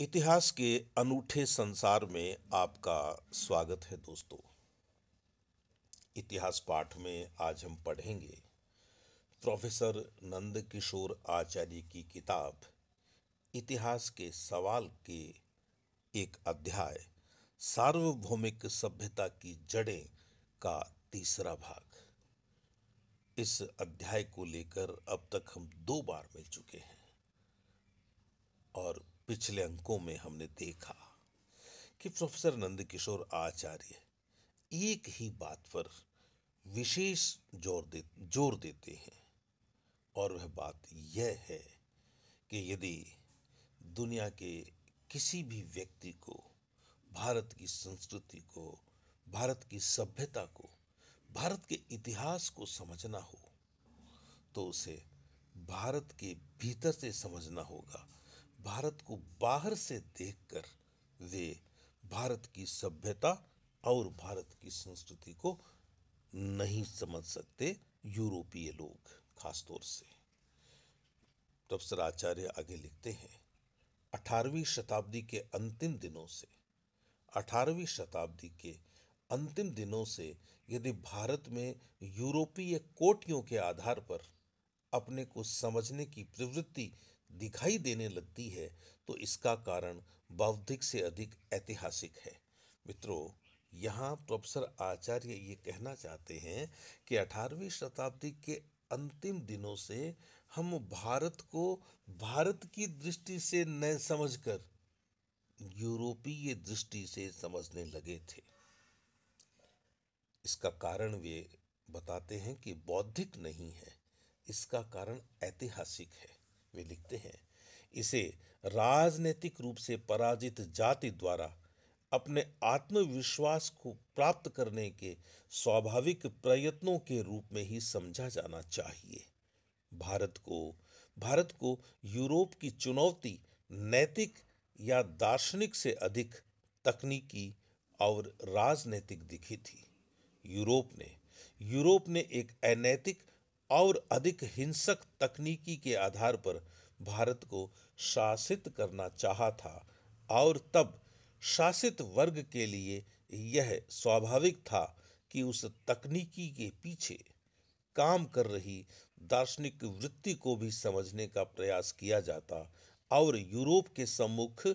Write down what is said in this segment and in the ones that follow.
इतिहास के अनूठे संसार में आपका स्वागत है दोस्तों इतिहास पाठ में आज हम पढ़ेंगे प्रोफेसर नंद किशोर आचार्य की किताब इतिहास के सवाल के एक अध्याय सार्वभौमिक सभ्यता की जड़ें का तीसरा भाग इस अध्याय को लेकर अब तक हम दो बार मिल चुके हैं पिछले अंकों में हमने देखा कि प्रोफेसर नंदकिशोर आचार्य एक ही बात पर विशेष जोर दे जोर देते हैं और वह बात यह है कि यदि दुनिया के किसी भी व्यक्ति को भारत की संस्कृति को भारत की सभ्यता को भारत के इतिहास को समझना हो तो उसे भारत के भीतर से समझना होगा भारत को बाहर से देखकर वे भारत की सभ्यता और भारत की संस्कृति को नहीं समझ सकते यूरोपीय लोग खासतौर से तबसर आचार्य आगे लिखते हैं अठारहवीं शताब्दी के अंतिम दिनों से अठारहवीं शताब्दी के अंतिम दिनों से यदि भारत में यूरोपीय कोटियों के आधार पर अपने को समझने की प्रवृत्ति दिखाई देने लगती है तो इसका कारण बौद्धिक से अधिक ऐतिहासिक है मित्रों यहाँ प्रोफेसर आचार्य ये कहना चाहते हैं कि 18वीं शताब्दी के अंतिम दिनों से हम भारत को भारत की दृष्टि से न समझकर यूरोपीय दृष्टि से समझने लगे थे इसका कारण वे बताते हैं कि बौद्धिक नहीं है इसका कारण ऐतिहासिक है वे लिखते हैं इसे राजनीतिक रूप से पराजित जाति द्वारा अपने आत्मविश्वास को प्राप्त करने के स्वाभाविक प्रयत्नों के रूप में ही समझा जाना चाहिए भारत को भारत को यूरोप की चुनौती नैतिक या दार्शनिक से अधिक तकनीकी और राजनीतिक दिखी थी यूरोप ने यूरोप ने एक अनैतिक और अधिक हिंसक तकनीकी के आधार पर भारत को शासित करना चाहा था और तब शासित वर्ग के लिए यह स्वाभाविक था कि उस तकनीकी के पीछे काम कर रही दार्शनिक वृत्ति को भी समझने का प्रयास किया जाता और यूरोप के सम्मुख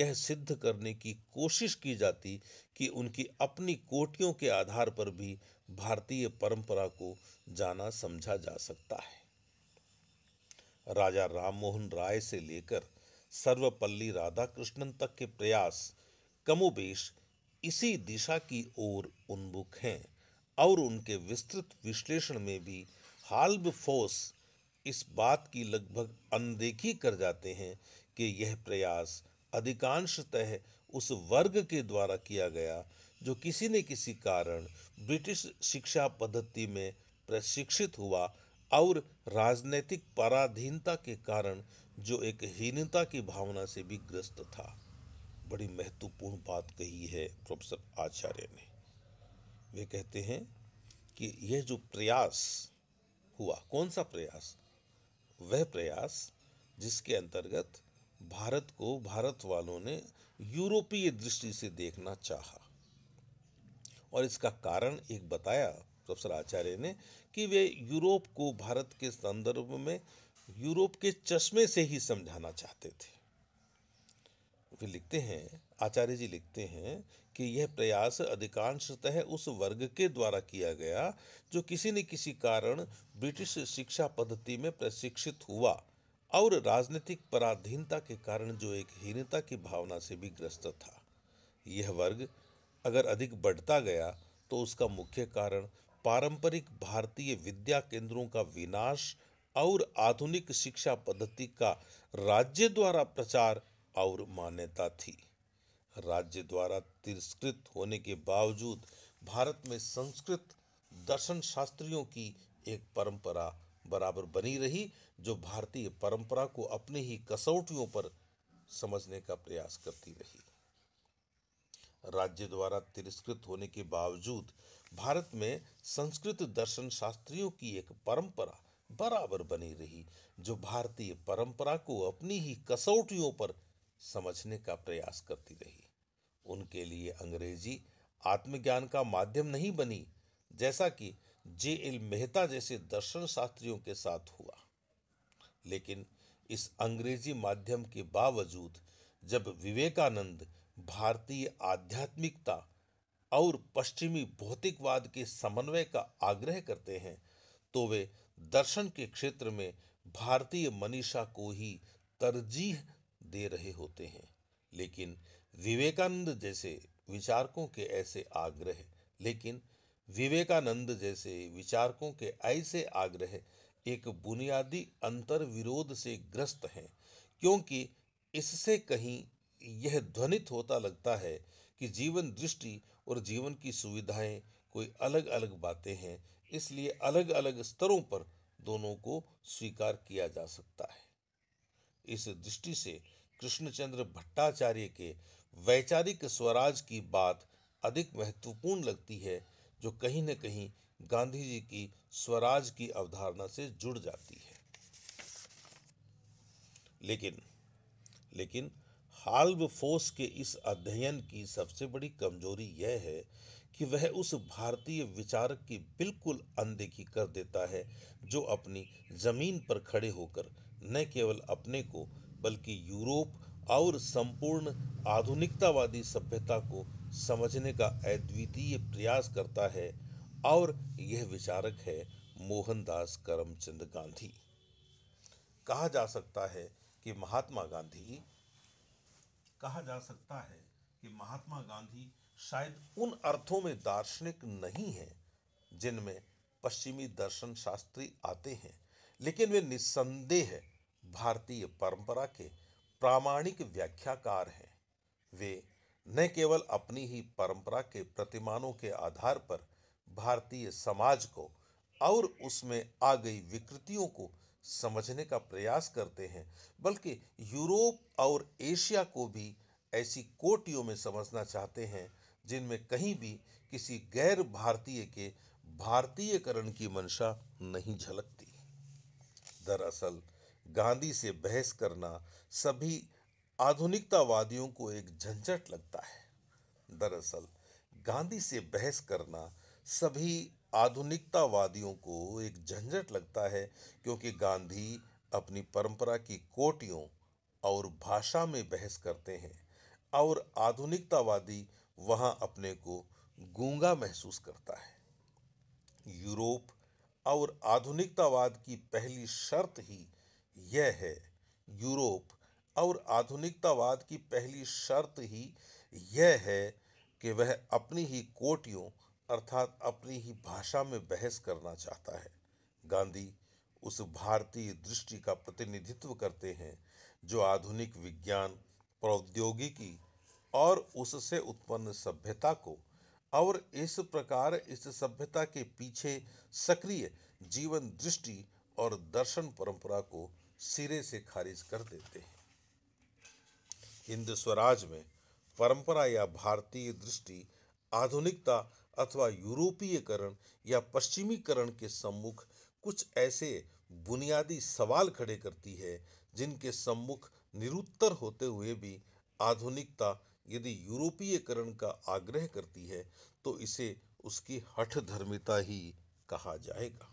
यह सिद्ध करने की कोशिश की जाती कि उनकी अपनी कोटियों के आधार पर भी भारतीय परंपरा को जाना समझा जा सकता है राजा राममोहन राय से लेकर सर्वपल्ली राधाकृष्णन तक के प्रयास कमोबेश इसी दिशा की ओर उन्मुख हैं और उनके विस्तृत विश्लेषण में भी हाल्ब फोस इस बात की लगभग अनदेखी कर जाते हैं कि यह प्रयास अधिकांशतः उस वर्ग के द्वारा किया गया जो किसी न किसी कारण ब्रिटिश शिक्षा पद्धति में प्रशिक्षित हुआ और राजनैतिक पराधीनता के कारण जो एक हीनता की भावना से भी ग्रस्त था बड़ी महत्वपूर्ण बात कही है प्रोफेसर आचार्य ने वे कहते हैं कि यह जो प्रयास हुआ कौन सा प्रयास वह प्रयास जिसके अंतर्गत भारत को भारत वालों ने यूरोपीय दृष्टि से देखना चाहा और इसका कारण एक बताया प्रोफेसर आचार्य ने कि वे यूरोप को भारत के संदर्भ में यूरोप के चश्मे से ही समझाना चाहते थे वे लिखते हैं आचार्य जी लिखते हैं कि यह प्रयास अधिकांशतः उस वर्ग के द्वारा किया गया जो किसी न किसी कारण ब्रिटिश शिक्षा पद्धति में प्रशिक्षित हुआ और राजनीतिक पराधीनता के कारण जो एक हीनता की भावना से भी ग्रस्त था यह वर्ग अगर अधिक बढ़ता गया तो उसका मुख्य कारण पारंपरिक भारतीय विद्या केंद्रों का विनाश और आधुनिक शिक्षा पद्धति का राज्य द्वारा प्रचार और मान्यता थी राज्य द्वारा तिरस्कृत होने के बावजूद भारत में संस्कृत दर्शन शास्त्रियों की एक परंपरा बराबर बनी रही जो भारतीय परंपरा को अपने ही कसौटियों पर समझने का प्रयास करती रही राज्य द्वारा तिरस्कृत होने के बावजूद भारत में संस्कृत दर्शन शास्त्रियों की एक परंपरा बराबर बनी रही जो भारतीय परंपरा को अपनी ही कसौटियों पर समझने का प्रयास करती रही उनके लिए अंग्रेजी आत्मज्ञान का माध्यम नहीं बनी जैसा कि जे एल मेहता जैसे दर्शन शास्त्रियों के साथ हुआ लेकिन इस अंग्रेजी माध्यम के बावजूद जब विवेकानंद भारतीय आध्यात्मिकता और पश्चिमी भौतिकवाद के समन्वय का आग्रह करते हैं तो वे दर्शन के क्षेत्र में भारतीय मनीषा को ही तरजीह दे रहे होते हैं लेकिन विवेकानंद जैसे विचारकों के ऐसे आग्रह लेकिन विवेकानंद जैसे विचारकों के ऐसे आग्रह एक बुनियादी अंतर विरोध से ग्रस्त हैं क्योंकि इससे कहीं यह ध्वनित होता लगता है कि जीवन दृष्टि और जीवन की सुविधाएं कोई अलग अलग बातें हैं इसलिए अलग अलग स्तरों पर दोनों को स्वीकार किया जा सकता है इस दृष्टि से कृष्णचंद्र भट्टाचार्य के वैचारिक स्वराज की बात अधिक महत्वपूर्ण लगती है जो कहीं न कहीं गांधी जी की स्वराज की अवधारणा से जुड़ जाती है लेकिन लेकिन हाल्व फोर्स के इस अध्ययन की सबसे बड़ी कमजोरी यह है कि वह उस भारतीय विचारक की बिल्कुल अनदेखी कर देता है जो अपनी ज़मीन पर खड़े होकर न केवल अपने को बल्कि यूरोप और संपूर्ण आधुनिकतावादी सभ्यता को समझने का अद्वितीय प्रयास करता है और यह विचारक है मोहनदास करमचंद गांधी कहा जा सकता है कि महात्मा गांधी कहा जा सकता है कि महात्मा गांधी शायद उन अर्थों में दार्शनिक नहीं हैं जिनमें पश्चिमी दर्शन शास्त्री आते हैं लेकिन वे निस्संदेह भारतीय परंपरा के प्रामाणिक व्याख्याकार हैं वे न केवल अपनी ही परंपरा के प्रतिमानों के आधार पर भारतीय समाज को और उसमें आ गई विकृतियों को समझने का प्रयास करते हैं बल्कि यूरोप और एशिया को भी ऐसी कोटियों में समझना चाहते हैं जिनमें कहीं भी किसी गैर भारतीय के भारतीयकरण की मंशा नहीं झलकती दरअसल गांधी से बहस करना सभी आधुनिकतावादियों को एक झंझट लगता है दरअसल गांधी से बहस करना सभी आधुनिकतावादियों को एक झंझट लगता है क्योंकि गांधी अपनी परंपरा की कोटियों और भाषा में बहस करते हैं और आधुनिकतावादी वहां अपने को गूंगा महसूस करता है यूरोप और आधुनिकतावाद की पहली शर्त ही यह है यूरोप और आधुनिकतावाद की पहली शर्त ही यह है कि वह अपनी ही कोटियों अर्थात अपनी ही भाषा में बहस करना चाहता है गांधी उस भारतीय दृष्टि का प्रतिनिधित्व करते हैं जो आधुनिक विज्ञान प्रौद्योगिकी और उससे उत्पन्न सभ्यता को और इस प्रकार इस सभ्यता के पीछे सक्रिय जीवन दृष्टि और दर्शन परंपरा को सिरे से खारिज कर देते हैं हिंद स्वराज में परंपरा या भारतीय दृष्टि आधुनिकता अथवा यूरोपीयकरण या पश्चिमीकरण के सम्मुख कुछ ऐसे बुनियादी सवाल खड़े करती है जिनके सम्मुख निरुत्तर होते हुए भी आधुनिकता यदि यूरोपीयकरण का आग्रह करती है तो इसे उसकी हठ धर्मिता ही कहा जाएगा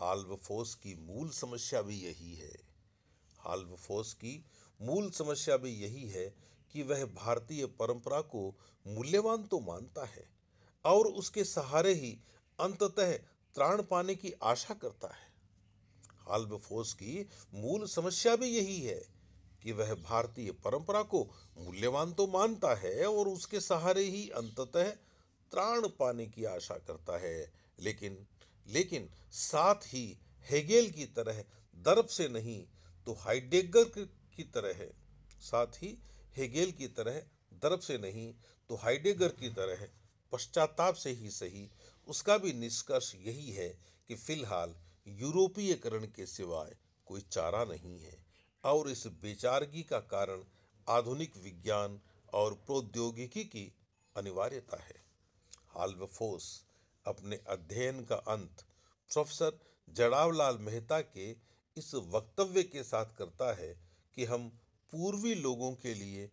हाल्वफोस की मूल समस्या भी यही है हाल्वफोस की मूल समस्या भी यही है कि वह भारतीय परंपरा को मूल्यवान तो मानता है और उसके सहारे ही अंततः त्राण पाने की आशा करता है हाल्बफोस की मूल समस्या भी यही है कि वह भारतीय परंपरा को मूल्यवान तो मानता है और उसके सहारे ही अंततः त्राण पाने की आशा करता है लेकिन लेकिन साथ ही हेगेल की तरह दर्प से नहीं तो हाइडेगर की तरह है साथ ही हेगेल की तरह दर्प से नहीं तो हाइडेगर की तरह पश्चाताप से ही सही उसका भी निष्कर्ष यही है कि फिलहाल यूरोपीयकरण के सिवाय कोई चारा नहीं है और इस बेचारगी का कारण आधुनिक विज्ञान और प्रौद्योगिकी की अनिवार्यता है हाल्वफोस अपने अध्ययन का अंत प्रोफेसर जड़ावलाल मेहता के इस वक्तव्य के साथ करता है कि हम पूर्वी लोगों के लिए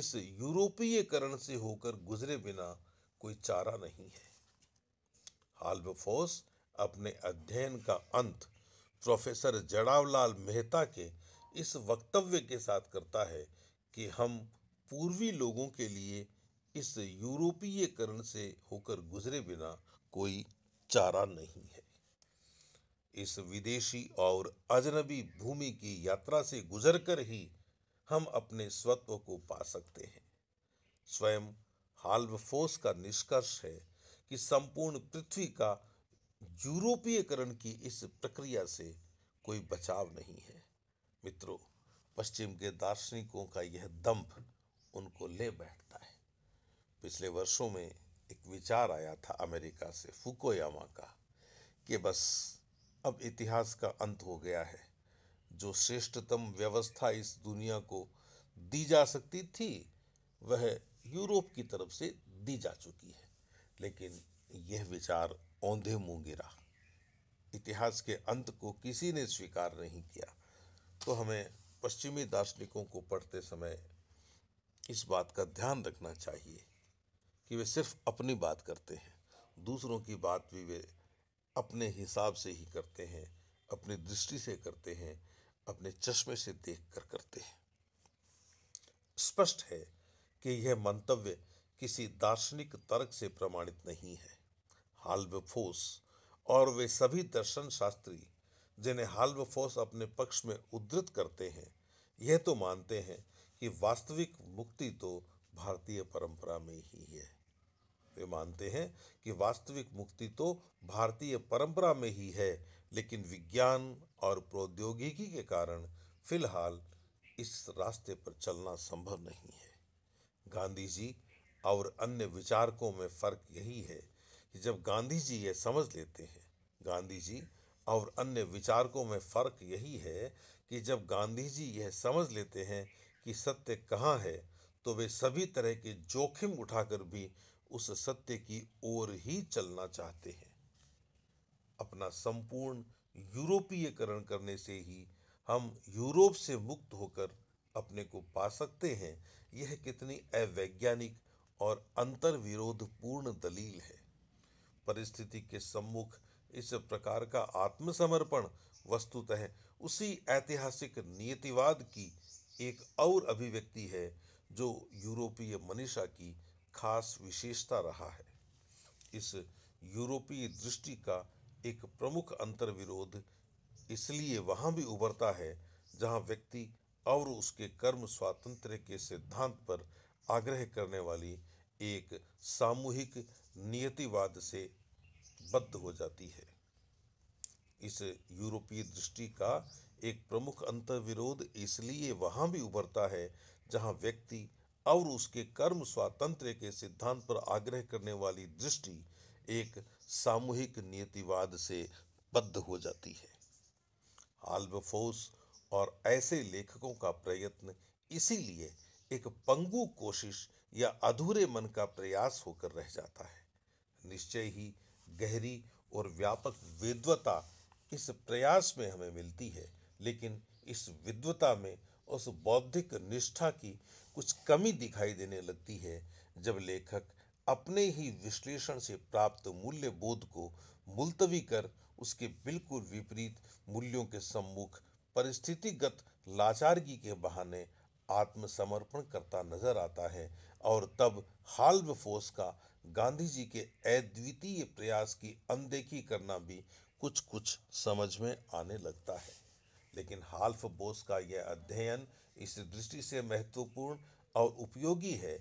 इस यूरोपीयकरण से होकर गुजरे बिना कोई चारा नहीं है हाल्बफोस अपने अध्ययन का अंत प्रोफेसर जड़ावलाल मेहता के इस वक्तव्य के साथ करता है कि हम पूर्वी लोगों के लिए इस यूरोपीयकरण से होकर गुजरे बिना कोई चारा नहीं है इस विदेशी और अजनबी भूमि की यात्रा से गुजरकर ही हम अपने स्वत्व को पा सकते हैं स्वयं हाल्वफोस का निष्कर्ष है कि संपूर्ण पृथ्वी का यूरोपीयकरण की इस प्रक्रिया से कोई बचाव नहीं है मित्रों पश्चिम के दार्शनिकों का यह दम्भ उनको ले बैठता है पिछले वर्षों में एक विचार आया था अमेरिका से फुकोयामा का कि बस अब इतिहास का अंत हो गया है जो श्रेष्ठतम व्यवस्था इस दुनिया को दी जा सकती थी वह यूरोप की तरफ से दी जा चुकी है लेकिन यह विचार औंधे मुँह गिरा इतिहास के अंत को किसी ने स्वीकार नहीं किया तो हमें पश्चिमी दार्शनिकों को पढ़ते समय इस बात का ध्यान रखना चाहिए कि वे सिर्फ अपनी बात करते हैं दूसरों की बात भी वे अपने हिसाब से ही करते हैं अपनी दृष्टि से करते हैं अपने चश्मे से देख कर करते हैं स्पष्ट है कि यह मंतव्य किसी दार्शनिक तर्क से प्रमाणित नहीं है हाल्वफोस और वे सभी दर्शन शास्त्री जिन्हें हाल्वफोस अपने पक्ष में उद्धृत करते हैं यह तो मानते हैं कि वास्तविक मुक्ति तो भारतीय परंपरा में ही है वे मानते हैं कि वास्तविक मुक्ति तो भारतीय परंपरा में ही है लेकिन विज्ञान और प्रौद्योगिकी के कारण फिलहाल इस रास्ते पर चलना संभव नहीं है गांधी जी और अन्य विचारकों में फर्क यही है कि जब गांधी जी ये समझ लेते हैं गांधी जी और अन्य विचारकों में फ़र्क यही है कि जब गांधी जी यह समझ लेते हैं कि सत्य कहाँ है तो वे सभी तरह के जोखिम उठाकर भी उस सत्य की ओर ही चलना चाहते हैं अपना संपूर्ण यूरोपीयकरण करने से ही हम यूरोप से मुक्त होकर अपने को पा सकते हैं यह कितनी अवैज्ञानिक और अंतर्विरोधपूर्ण दलील है परिस्थिति के सम्मुख इस प्रकार का आत्मसमर्पण वस्तुतः उसी ऐतिहासिक नियतिवाद की एक और अभिव्यक्ति है जो यूरोपीय मनीषा की खास विशेषता रहा है इस यूरोपीय दृष्टि का एक प्रमुख अंतर विरोध इसलिए वहां भी उभरता है जहां व्यक्ति और उसके कर्म स्वातंत्र के सिद्धांत पर आग्रह करने वाली एक सामूहिक नियतिवाद से बद्ध हो जाती है इस यूरोपीय दृष्टि का एक प्रमुख अंतर विरोध इसलिए वहां भी उभरता है जहां व्यक्ति और उसके कर्म स्वातंत्र के सिद्धांत पर आग्रह करने वाली दृष्टि एक सामूहिक नियतिवाद से बद्ध हो जाती है आल्बफोस और ऐसे लेखकों का प्रयत्न इसीलिए एक पंगु कोशिश या अधूरे मन का प्रयास होकर रह जाता है निश्चय ही गहरी और व्यापक विद्वता इस प्रयास में हमें मिलती है लेकिन इस विद्वता में उस बौद्धिक निष्ठा की कुछ कमी दिखाई देने लगती है जब लेखक अपने ही विश्लेषण से प्राप्त मूल्य बोध को मुलतवी कर उसके बिल्कुल विपरीत मूल्यों के सम्मुख परिस्थितिगत लाचारगी के बहाने आत्मसमर्पण करता नजर आता है और तब हाल्व फोर्स का गांधी जी के अद्वितीय प्रयास की अनदेखी करना भी कुछ कुछ समझ में आने लगता है लेकिन हाल्फ बोस का यह अध्ययन इस दृष्टि से महत्वपूर्ण और उपयोगी है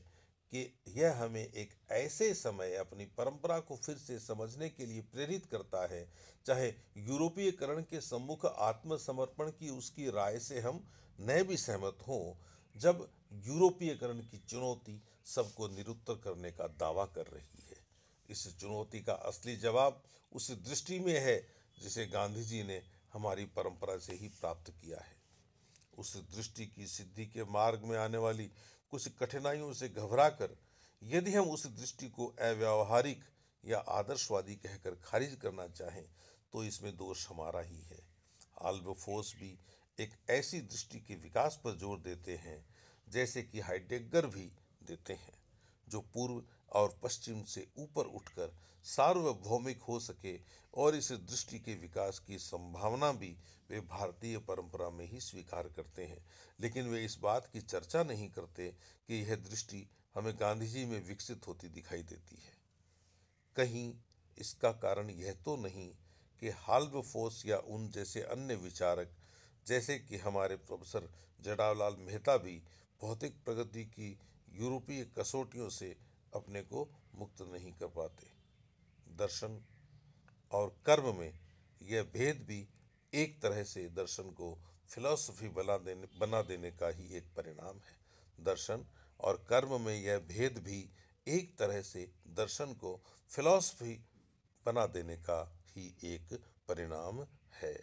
कि यह हमें एक ऐसे समय अपनी परंपरा को फिर से समझने के लिए प्रेरित करता है चाहे यूरोपीयकरण के सम्मुख आत्मसमर्पण की उसकी राय से हम न भी सहमत हों जब यूरोपीयकरण की चुनौती सबको निरुत्तर करने का दावा कर रही है इस चुनौती का असली जवाब उस दृष्टि में है जिसे गांधी जी ने हमारी परंपरा से ही प्राप्त किया है उस दृष्टि की सिद्धि के मार्ग में आने वाली कुछ कठिनाइयों से घबराकर यदि हम उस दृष्टि को अव्यवहारिक या आदर्शवादी कहकर खारिज करना चाहें तो इसमें दोष हमारा ही है आल्बोफोस भी एक ऐसी दृष्टि के विकास पर जोर देते हैं जैसे कि हाइडेगर भी देते हैं जो पूर्व और पश्चिम से ऊपर उठकर सार्वभौमिक हो सके और इस दृष्टि के विकास की संभावना भी वे भारतीय परंपरा में ही स्वीकार करते हैं लेकिन वे इस बात की चर्चा नहीं करते कि यह दृष्टि हमें गांधी जी में विकसित होती दिखाई देती है कहीं इसका कारण यह तो नहीं कि हाल्ब फोर्स या उन जैसे अन्य विचारक जैसे कि हमारे प्रोफेसर जडावलाल मेहता भी भौतिक प्रगति की यूरोपीय कसौटियों से अपने को मुक्त नहीं कर पाते दर्शन और कर्म में यह भेद भी एक तरह से दर्शन को फिलॉसफी बना देने बना देने का ही एक परिणाम है दर्शन और कर्म में यह भेद भी एक तरह से दर्शन को फिलॉसफी बना देने का ही एक परिणाम है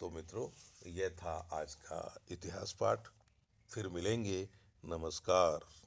तो मित्रों यह था आज का इतिहास पाठ फिर मिलेंगे नमस्कार